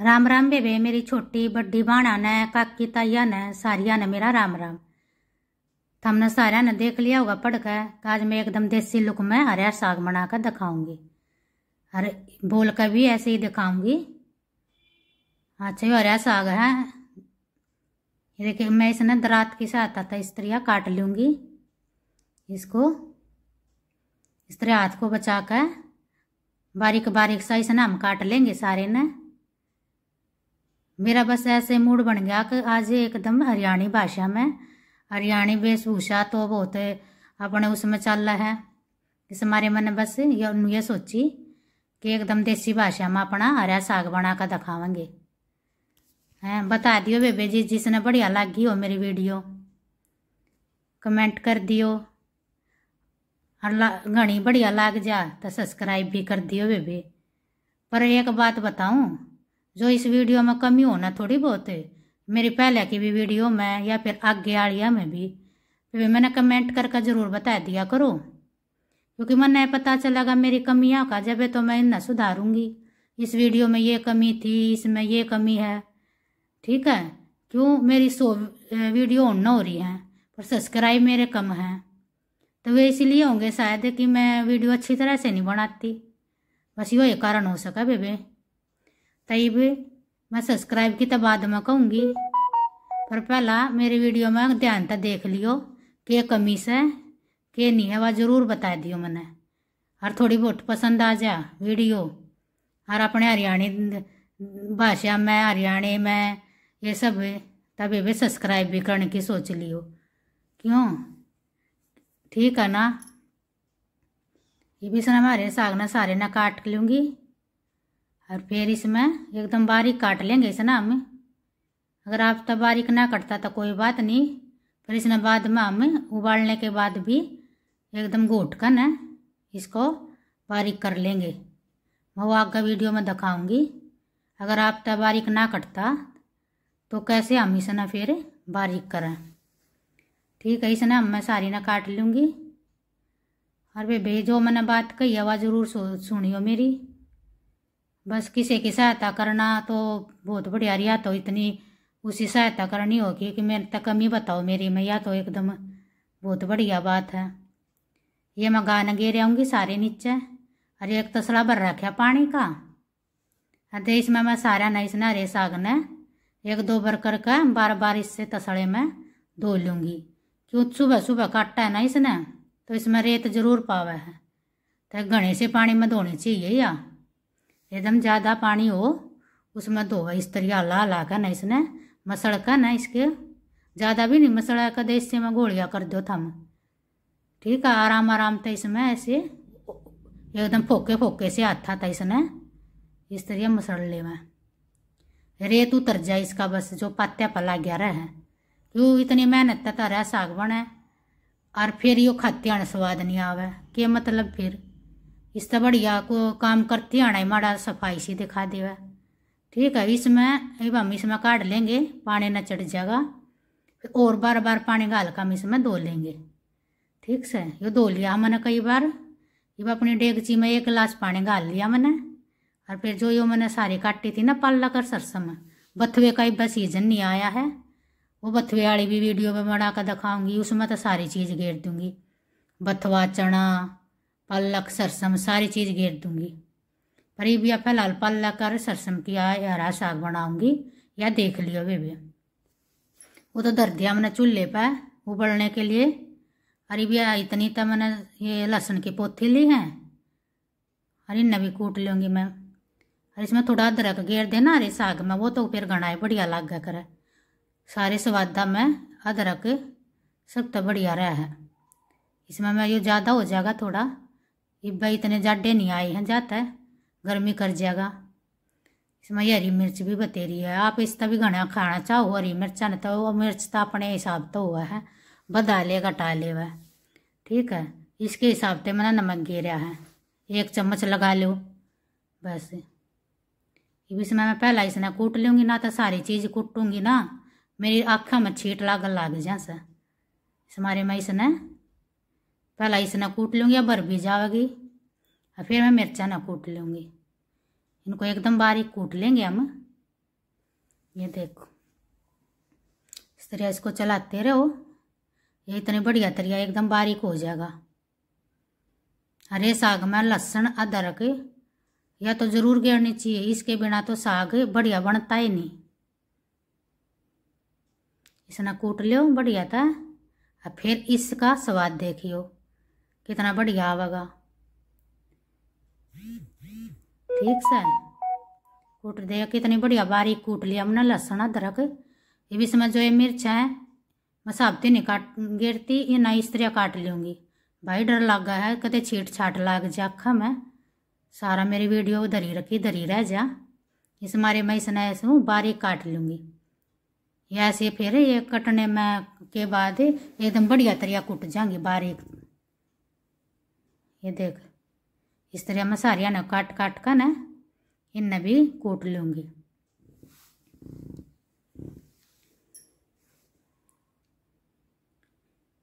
राम राम बेबे मेरी छोटी बड्डी भाणा ने काकी ताइया ने सारिया ने मेरा राम राम तो हमने ने देख लिया होगा पढ़ कर आज मैं एकदम देसी लुक में हरिया साग बना कर दिखाऊंगी अरे बोल कर भी ऐसे ही दिखाऊंगी अच्छा ये हरिया साग है देखिए मैं इसने दरात की सहायता था इस तरह काट लूंगी इसको इस तरह हाथ को बचा कर बारीक बारीक सा इसने हम काट लेंगे सारे ने मेरा बस ऐसे मूड बन गया कि आज एकदम हरियाणी भाषा में हरियाणी वेशभूषा तो बहुत अपने उसमें चल रहा है इस हमारे मैंने बस ये ये सोची कि एकदम देसी भाषा में अपना हरा साग बना कर दिखावेंगे हैं बता दियो बेबे जी जिसने बढ़िया लगी हो मेरी वीडियो कमेंट कर दियो और घनी बढ़िया लाग जा तो सब्सक्राइब भी कर दियो बेबे पर एक बात बताऊं जो इस वीडियो में कमी होना थोड़ी बहुत है मेरी पहले की भी वीडियो में या फिर आगे आड़िया में भी फिर तो मैंने कमेंट करके ज़रूर बता दिया करो क्योंकि मैंने पता चलेगा मेरी कमियाँ का जब है तो मैं इन्हें सुधारूंगी इस वीडियो में ये कमी थी इसमें ये कमी है ठीक है क्यों मेरी सो वीडियो ऑन हो रही हैं पर सब्सक्राइब मेरे कम हैं तो वे इसलिए होंगे शायद कि मैं वीडियो अच्छी तरह से नहीं बनाती बस यो एक कारण हो सका बेबे तभी मैं सब्सक्राइब की तो बाद में कहूँगी पर पहला मेरी वीडियो में ध्यान तो देख लियो के कमी से के नहीं है वह जरूर बता दियो मैंने और थोड़ी बहुत पसंद आ जा वीडियो और अपने हरियाणी भाषा में हरियाणी में ये सब तब ये भी सब्सक्राइब भी करने की सोच लियो क्यों ठीक है ना ये भी सर हमारे साग ना सारे ना काट लूँगी और फिर इसमें एकदम बारीक काट लेंगे इसे ना हम अगर आप तो बारीक ना कटता तो कोई बात नहीं फिर इसने बाद में हम उबालने के बाद भी एकदम घोट कर न इसको बारीक कर लेंगे मैं वो आगे वीडियो में दिखाऊंगी अगर आप तो बारीक ना कटता तो कैसे हम इसे ना फिर बारीक करें ठीक है इसने मैं सारी ना काट लूँगी और वे भेजो मैंने बात कही आवाज़ ज़रूर सुनियो मेरी बस किसी की सहायता करना तो बहुत बढ़िया रिया तो इतनी उसी सहायता करनी होगी कि मेरे तक कमी बताओ मेरी मैया तो एकदम बहुत बढ़िया बात है ये मैं गान गे रहूँगी सारे नीचे और एक तसला भर रखा पानी का अरे इसमें मैं सारा नहीं इसने अरे साग ने एक दो भर करके बार बार इससे तसड़े में धो लूँगी क्यों सुबह सुबह काटा है ना इसने तो इसमें रेत जरूर पावे है तो घने से पानी में धोने चाहिए या एकदम ज़्यादा पानी हो उसमें धो इस तरह हला हला कर ना इसने मसल कर ना इसके ज़्यादा भी नहीं मसला कर दे तो इससे मैं गोलियाँ कर दो थम ठीक है आराम आराम था इसमें ऐसे एकदम फोके फोके से हाथ था इसने इस तरह मसल ले मैं रेत उतर जाए इसका बस जो पत्या पला गया रहे क्यों इतनी मेहनत था रहा साग बने और फिर यो खाते स्वाद नहीं आवे के मतलब फिर इससे बढ़िया को काम करते आना माड़ा सफाई सी दिखा दे ठीक है इसमें अब हम इसमें काट लेंगे पानी ना चढ़ जाएगा फिर और बार बार पानी का हम इसमें धो लेंगे ठीक से ये धो लिया मैंने कई बार ये अपनी डेगची में एक गिलास पानी गाल लिया मैंने और फिर जो यो मैंने सारी काटी थी ना पाला कर सरसों में बथुए का इबा सीजन नहीं आया है वो बथुए वाली भी वीडियो में बना कर दिखाऊंगी उसमें तो सारी चीज़ घेर दूंगी बथवा चना पल्लक सरसम सारी चीज़ घेर दूंगी पर भैया फिलहाल पल्लक और सरसम की हरा साग बनाऊंगी या देख लियो भैया वो तो धर दिया मैंने चूल्हे पर उबलने के लिए अरे भैया इतनी तो मैंने ये लहसुन की पोथी ली है अरे इन्हें भी कूट लूँगी मैं अरे इसमें थोड़ा अदरक घेर देना अरे साग में वो तो फिर घना ही बढ़िया लग गया करे सारे स्वादा में अदरक सब तो बढ़िया रहा है इसमें मैं ये ज़्यादा हो जाएगा थोड़ा भाई इतने जाडे नहीं आए हैं जाता है गर्मी कर जाएगा इसमें हरी मिर्च भी बतेरी है आप इसका भी घना खाना चाहो हरी मिर्चा न तो वो मिर्च तो अपने हिसाब तो हुआ है बधा ले घटा ले वह ठीक है इसके हिसाब से मैंने नमक गेरिया है एक चम्मच लगा लो बस इसमें मैं पहला इसने कूट लूँगी ना तो सारी चीज़ कूटूँगी ना मेरी आँखों में छीट लागन लाग जा सर इस मारे मैं इसने पहला इसे ना कूट लूँगी अब भर भी जाएगी और फिर मैं मिर्चा ना कूट लूँगी इनको एकदम बारीक कूट लेंगे हम ये देखो इस तरह इसको चलाते रहो ये इतने बढ़िया तरिया एकदम बारीक हो जाएगा अरे साग में लहसुन अदरक या तो ज़रूर गिरनी चाहिए इसके बिना तो साग बढ़िया बनता ही नहीं ना कूट लो बढ़िया था और फिर इसका स्वाद देखियो कितना बढ़िया आवेगा ठीक से कूट दे कितनी बढ़िया बारीक कूट लिया हमने लहसुन अदरक ये भी इसमें जो ये मिर्च है मैं साबती तो नहीं काट गिरती ये ना इस तरह काट लूँगी भाई डर लग गया है कदे छीट छाट लाग जा अखा मैं सारा मेरी वीडियो दरी रखी दरी रह जा इस मारे मैं इसने ऐसे बारीक काट लूँगी ऐसे फिर ये कटने में के बाद एकदम बढ़िया तरिया कूट जाऊंगी बारीक ये देख इस तरह मैं सारिया ने काट काट का ना इन भी कूट लूँगी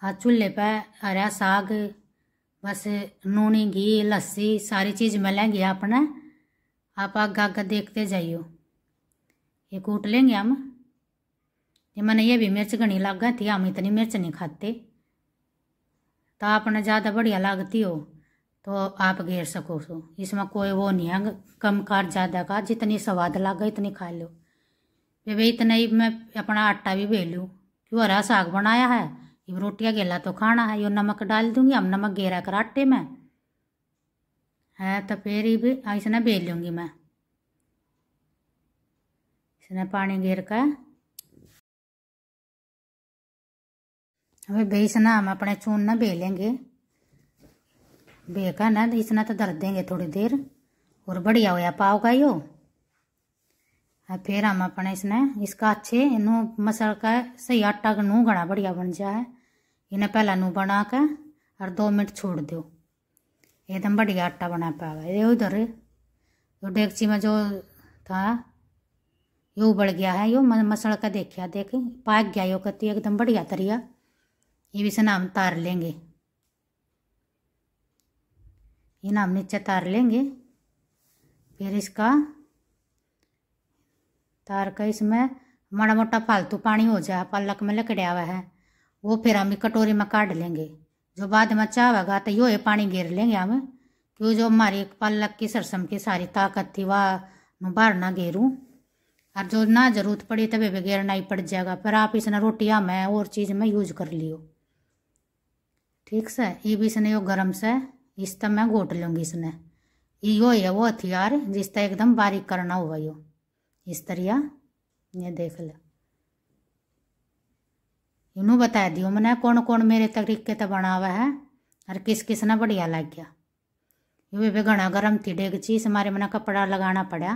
हाँ चूल्हे पर हरा साग बस नूनी घी लस्सी सारी चीज़ मिलेंगी आपने आप आग आग देखते जाइयो ये कूट लेंगे हम ये मैंने ये भी मिर्च घनी लगा थी हम इतनी मिर्च नहीं खाते तो आपने ज़्यादा बढ़िया लागती हो तो आप घेर सको सो इसमें कोई वो नहीं है कम कार ज़्यादा का जितनी स्वाद लागे इतनी खा लो वे भाई इतना ही मैं अपना आटा भी बेल लूँ क्यों हरा साग बनाया है ये रोटियाँ गेला तो खाना है यो नमक डाल दूंगी हम नमक गेरा कर आटे में है तो फिर ही भी इसने बेल लूँगी मैं इसने पानी घेर का अभी बेसना हम अपने चून ना बेलेंगे बेका ना इतना तो धर तो देंगे थोड़ी देर और बढ़िया होया पाव का यो फिर हम अपने इसने इसका अच्छे इन मसल का सही आटा का नू घना बढ़िया बन जाए इन्हें पहला नू बना के और दो मिनट छोड़ दो एकदम बढ़िया आटा बना पावे ये उधर जो डेगची में जो था यो उबल गया है यो मसल का देखिया देख पाक गया यो कती एकदम बढ़िया तरिया ये भी से नाम तार लेंगे ये इनाम नीचे अच्छा तार लेंगे फिर इसका तार का इसमें माड़ा मोटा फालतू पानी हो जाए पालक में लकड़िया हुआ है वो फिर हम कटोरी में काट लेंगे जो बाद में चाहेगा अच्छा तो यो ये पानी घेर लेंगे हम क्यों जो हमारी पालक की सरसम की सारी ताकत थी वह बाहर ना घेरूँ और जो ना जरूरत पड़ी तभी भी घेरना ही पड़ जाएगा पर आप इसने रोटियाँ में और चीज़ में यूज कर लियो ठीक से ये भी इसने यो गर्म से इस तब मैं घोट लूँगी इसने यो है वो हथियार जिस तरह एकदम बारीक करना हुआ यो इस तरह ये देख लो इनू बता दियो मैंने कौन कौन मेरे तरीके तो बना हुआ है और किस किस ने बढ़िया लग गया यूँ भी घना गर्म थी डेगची इस हमारे मैंने कपड़ा लगाना पड़ा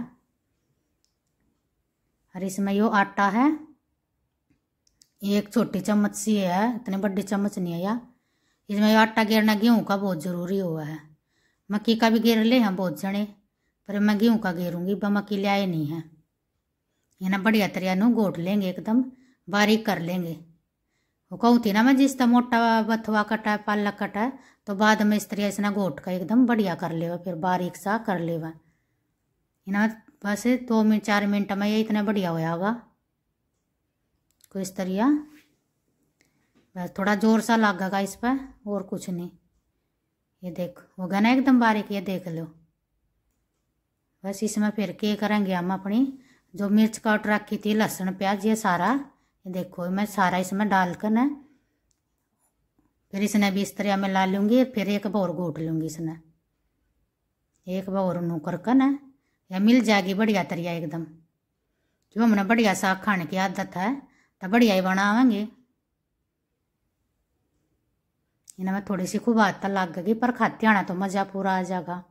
और इसमें यो आटा है एक छोटी चम्मच सी है इतनी बड़ी चम्मच नहीं है यार इसमें आटा गेरना गेहूँ का बहुत ज़रूरी हुआ है मक्की का भी गेर ले हैं बहुत जने पर मैं गेहूँ का घेरूँगी पर मक्की लिया नहीं है ये ना बढ़िया तरिया नू घोट लेंगे एकदम बारीक कर लेंगे वो कहूँ थी ना मैं जिस तरह मोटा बथुआ कटा है पालक कटा है तो बाद में इस तरह इसने घोट का एकदम बढ़िया कर लेवा फिर बारीक सा कर लेवा ना बस दो मिनट चार मिनट में ये इतना बढ़िया होया होगा कोई इस तरह बस थोड़ा जोर सा लगेगा इस पर और कुछ नहीं ये देख हो गया ना एकदम बारीक ये देख लो बस इसमें फिर के करेंगे हम अपनी जो मिर्च काट रखी थी लहसुन प्याज ये सारा ये देखो मैं सारा इसमें डाल कर ना फिर इसने भी इस तरह मैं ला लूँगी फिर एक बार घोट लूँगी इसने एक बार नूकर कर ना या मिल जाएगी बढ़िया तरिया एकदम जो हमने बढ़िया साग खाने की आदत है तो बढ़िया ही बनावेंगे इन्हें मैं थोड़ी सी खूब आदता लग गई पर खाते आना तो मज़ा पूरा आ जाएगा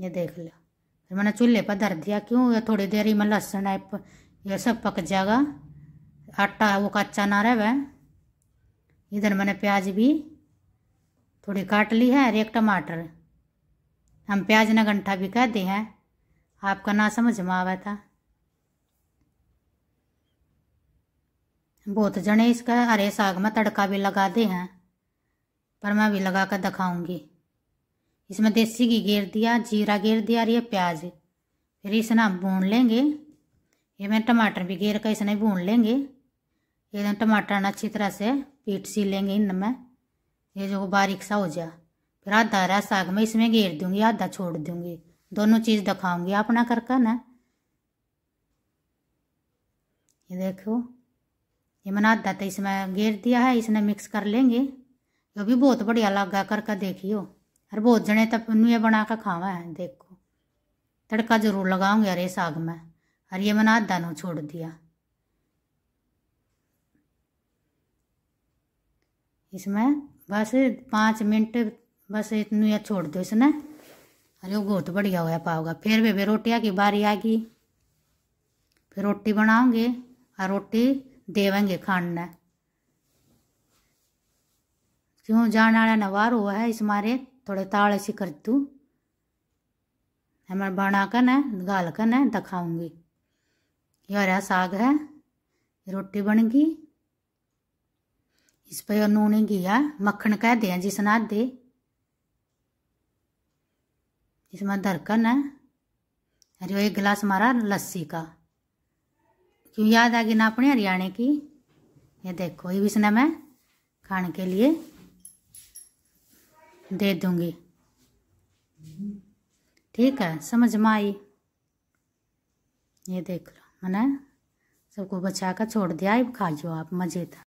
ये देख लो फिर मैंने चूल्हे पर धर दिया क्यों ये थोड़ी देर ही मैं लहसुन है ये सब पक जाएगा आटा वो कच्चा ना रहे इधर मैंने प्याज भी थोड़ी काट ली है और एक टमाटर हम प्याज ना घंटा भी कह दे हैं आपका ना समझ में आवा था बहुत जने इसका हरे साग में तड़का भी लगा दे हैं पर मैं अभी लगा कर दिखाऊँगी इसमें देसी घी घेर दिया जीरा घेर दिया और ये प्याज फिर इसने हम भून लेंगे ये मैं टमाटर भी घेर कर इसने भून लेंगे ये टमाटर ना अच्छी तरह से पीट सी लेंगे इनमें ये जो बारीक सा हो जाए फिर आधा रहा साग में इसमें घेर दूँगी आधा छोड़ दूँगी दोनों चीज़ दिखाऊँगी आप कर करके ना ये देखो ये मैंने आधा तो इसमें घेर दिया है इसने मिक्स कर लेंगे जो तो भी बहुत बढ़िया लागा करके देखियो और बहुत जने तब तो ये बना कर खावा है देखो तड़का जरूर लगाऊंगी अरे साग में और ये मैंने आधा नो छोड़ दिया इसमें बस पाँच मिनट बस इतनी या छोड़ दो इसने अरे वो बहुत बढ़िया होया पाओगा फिर वे, वे रोटिया की बारी आ गई फिर रोटी बनाओगे और रोटी देवेंगे खाने क्यों જાણ नवार વારું है इस मारे थोड़े ताल ऐसी कर तू हमारे बना कर नाल कर ना दिखाऊंगी ये हरा साग है रोटी बन गई इस पर नून घिया मक्खन कह दे जिस ना दे इसमें धरकन है अरे एक गिलास मारा लस्सी का क्यों याद आ गई ना अपने हरियाणा की ये देखो ये भी इसने मैं खाने के लिए दे दूंगी ठीक है समझ में आई ये देख लो मैंने सबको बचा कर छोड़ दिया अब जो आप मज़े था